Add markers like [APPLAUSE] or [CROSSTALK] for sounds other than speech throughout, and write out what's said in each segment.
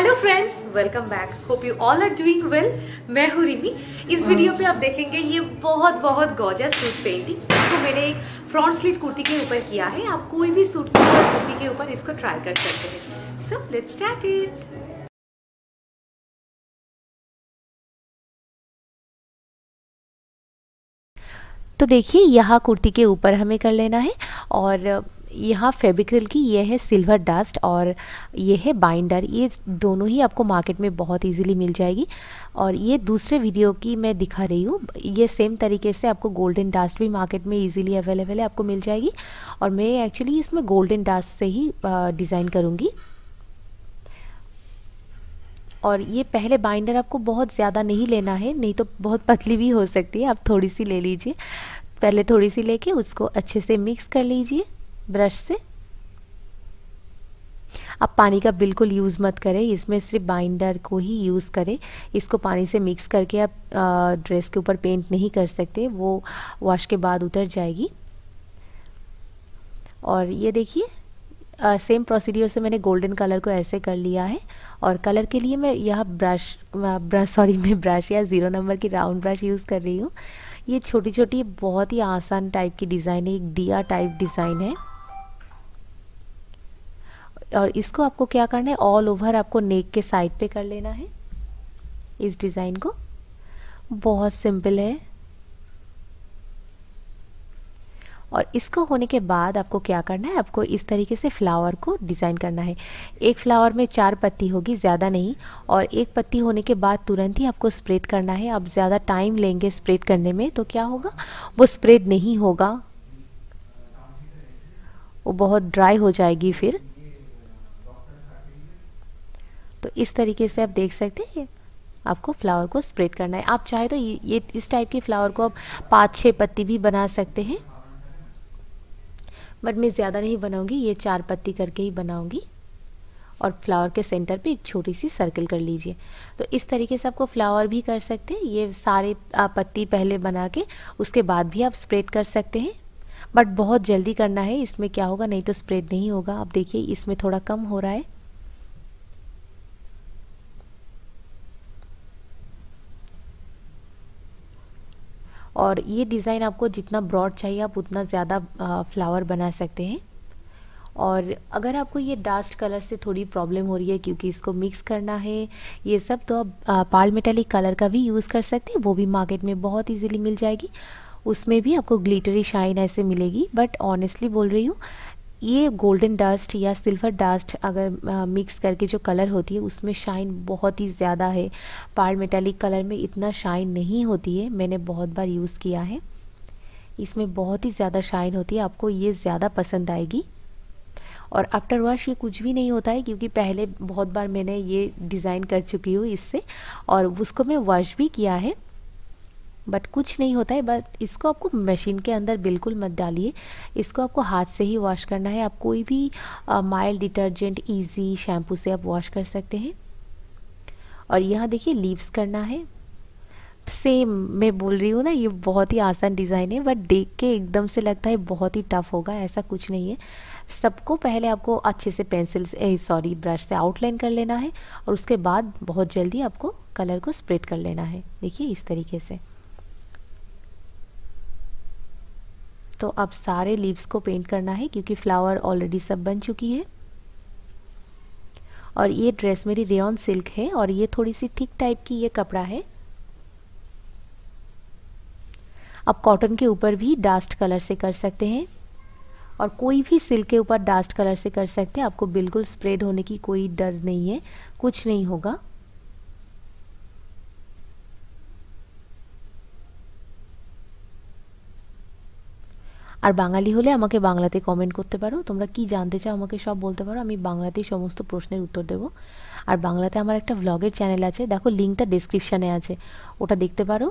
Hello friends welcome back hope you all are doing well मैं हूँ रिमी इस हाँ। वीडियो पे आप देखेंगे ये बहुत बहुत गॉर्जस सूट पेंटिंग इसको मैंने एक फ्रंट स्लीट कुर्ती के ऊपर किया है आप कोई भी सूट कुर्ती के ऊपर इसको ट्राई कर सकते हैं सो लेट्स स्टार्ट इट तो देखिए यहाँ कुर्ती के ऊपर हमें कर लेना है और यहाँ फेबिक्रिल की ये है सिल्वर डस्ट और ये है बाइंडर ये दोनों ही आपको मार्केट में बहुत इजीली मिल जाएगी और ये दूसरे वीडियो की मैं दिखा रही हूँ ये सेम तरीके से आपको गोल्डन डस्ट भी मार्केट में इजीली अवेलेबल है आपको मिल जाएगी और मैं एक्चुअली इसमें गोल्डन डस्ट से ही डिज़ाइन करूँगी और ये पहले बाइंडर आपको बहुत ज़्यादा नहीं लेना है नहीं तो बहुत पतली भी हो सकती है आप थोड़ी सी ले लीजिए पहले थोड़ी सी लेके उसको अच्छे से मिक्स कर लीजिए ब्रश से अब पानी का बिल्कुल यूज़ मत करें इसमें सिर्फ बाइंडर को ही यूज़ करें इसको पानी से मिक्स करके आप ड्रेस के ऊपर पेंट नहीं कर सकते वो वॉश के बाद उतर जाएगी और ये देखिए सेम प्रोसीडियर से मैंने गोल्डन कलर को ऐसे कर लिया है और कलर के लिए मैं यह ब्रश ब्रश सॉरी मैं ब्रश या ज़ीरो नंबर की राउंड ब्रश यूज़ कर रही हूँ ये छोटी छोटी बहुत ही आसान टाइप की डिज़ाइन है एक दिया टाइप डिज़ाइन है और इसको आपको क्या करना है ऑल ओवर आपको नेक के साइड पे कर लेना है इस डिज़ाइन को बहुत सिंपल है और इसको होने के बाद आपको क्या करना है आपको इस तरीके से फ्लावर को डिज़ाइन करना है एक फ्लावर में चार पत्ती होगी ज़्यादा नहीं और एक पत्ती होने के बाद तुरंत ही आपको स्प्रेड करना है आप ज़्यादा टाइम लेंगे स्प्रेड करने में तो क्या होगा वो स्प्रेड नहीं होगा वो बहुत ड्राई हो जाएगी फिर तो इस तरीके से आप देख सकते हैं आपको फ्लावर को स्प्रेड करना है आप चाहे तो ये इस टाइप के फ्लावर को आप पाँच छः पत्ती भी बना सकते हैं बट मैं ज़्यादा नहीं बनाऊँगी ये चार पत्ती करके ही बनाऊँगी और फ्लावर के सेंटर पे एक छोटी सी सर्कल कर लीजिए तो इस तरीके से आपको फ्लावर भी कर सकते हैं ये सारे पत्ती पहले बना के उसके बाद भी आप स्प्रेड कर सकते हैं बट बहुत जल्दी करना है इसमें क्या होगा नहीं तो स्प्रेड नहीं होगा आप देखिए इसमें थोड़ा कम हो रहा है और ये डिज़ाइन आपको जितना ब्रॉड चाहिए आप उतना ज़्यादा फ्लावर बना सकते हैं और अगर आपको ये डास्ट कलर से थोड़ी प्रॉब्लम हो रही है क्योंकि इसको मिक्स करना है ये सब तो आप पाल मेटेलिक कलर का भी यूज़ कर सकते हैं वो भी मार्केट में बहुत इजीली मिल जाएगी उसमें भी आपको ग्लिटरी शाइन ऐसे मिलेगी बट ऑनेस्टली बोल रही हूँ ये गोल्डन डस्ट या सिल्वर डस्ट अगर मिक्स करके जो कलर होती है उसमें शाइन बहुत ही ज़्यादा है पार मेटालिक कलर में इतना शाइन नहीं होती है मैंने बहुत बार यूज़ किया है इसमें बहुत ही ज़्यादा शाइन होती है आपको ये ज़्यादा पसंद आएगी और आफ्टर वॉश ये कुछ भी नहीं होता है क्योंकि पहले बहुत बार मैंने ये डिज़ाइन कर चुकी हूँ इससे और उसको मैं वॉश भी किया है बट कुछ नहीं होता है बट इसको आपको मशीन के अंदर बिल्कुल मत डालिए इसको आपको हाथ से ही वॉश करना है आप कोई भी माइल्ड डिटर्जेंट ईजी शैम्पू से आप वॉश कर सकते हैं और यहाँ देखिए लीव्स करना है सेम मैं बोल रही हूँ ना ये बहुत ही आसान डिज़ाइन है बट देख के एकदम से लगता है बहुत ही टफ होगा ऐसा कुछ नहीं है सबको पहले आपको अच्छे से पेंसिल सॉरी ब्रश से आउटलाइन कर लेना है और उसके बाद बहुत जल्दी आपको कलर को स्प्रेड कर लेना है देखिए इस तरीके से तो अब सारे लीव्स को पेंट करना है क्योंकि फ्लावर ऑलरेडी सब बन चुकी है और ये ड्रेस मेरी रेन सिल्क है और ये थोड़ी सी थिक टाइप की ये कपड़ा है आप कॉटन के ऊपर भी डास्ट कलर से कर सकते हैं और कोई भी सिल्क के ऊपर डास्ट कलर से कर सकते हैं आपको बिल्कुल स्प्रेड होने की कोई डर नहीं है कुछ नहीं होगा আর বাঙালি হলে আমাকে বাংলাতে কমেন্ট করতে পারো তোমরা কি জানতে চাও আমাকে সব বলতে পারো আমি বাংলাতেই সমস্ত প্রশ্নের উত্তর দেবো আর বাংলাতে আমার একটা ভ্লগের চ্যানেল আছে দেখো লিঙ্কটা ডিসক্রিপশানে আছে ওটা দেখতে পারো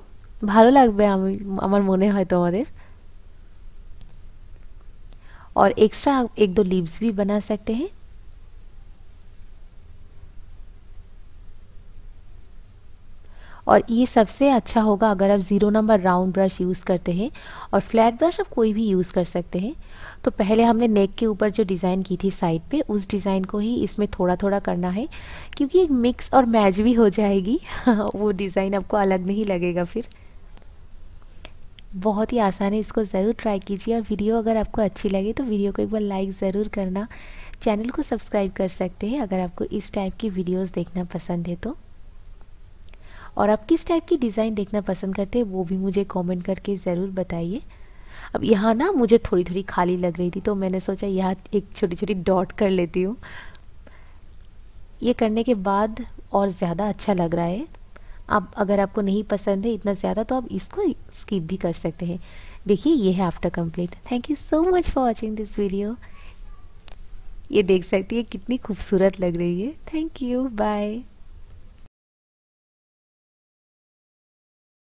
ভালো লাগবে আমি আমার মনে হয় তোমাদের और एक्स्ट्रा एक दो लिप्स भी बना सकते हैं और ये सबसे अच्छा होगा अगर आप zero number round brush use करते हैं और फ्लैट ब्रश आप कोई भी यूज़ कर सकते हैं तो पहले हमने नेक के ऊपर जो डिज़ाइन की थी साइड पे उस डिज़ाइन को ही इसमें थोड़ा थोड़ा करना है क्योंकि एक मिक्स और मैच भी हो जाएगी [LAUGHS] वो डिज़ाइन आपको अलग नहीं लगेगा फिर बहुत ही आसान है इसको ज़रूर ट्राई कीजिए और वीडियो अगर आपको अच्छी लगे तो वीडियो को एक बार लाइक ज़रूर करना चैनल को सब्सक्राइब कर सकते हैं अगर आपको इस टाइप की वीडियोस देखना पसंद है तो और आप किस टाइप की डिज़ाइन देखना पसंद करते हैं वो भी मुझे कमेंट करके ज़रूर बताइए अब यहाँ ना मुझे थोड़ी थोड़ी खाली लग रही थी तो मैंने सोचा यहाँ एक छोटी छोटी डॉट कर लेती हूँ ये करने के बाद और ज़्यादा अच्छा लग रहा है आप अगर आपको नहीं पसंद है इतना ज़्यादा तो आप इसको स्किप भी कर सकते हैं देखिए ये है after complete thank you so much for watching this video ये देख सकती है कितनी खूबसूरत लग रही है थैंक यू बाय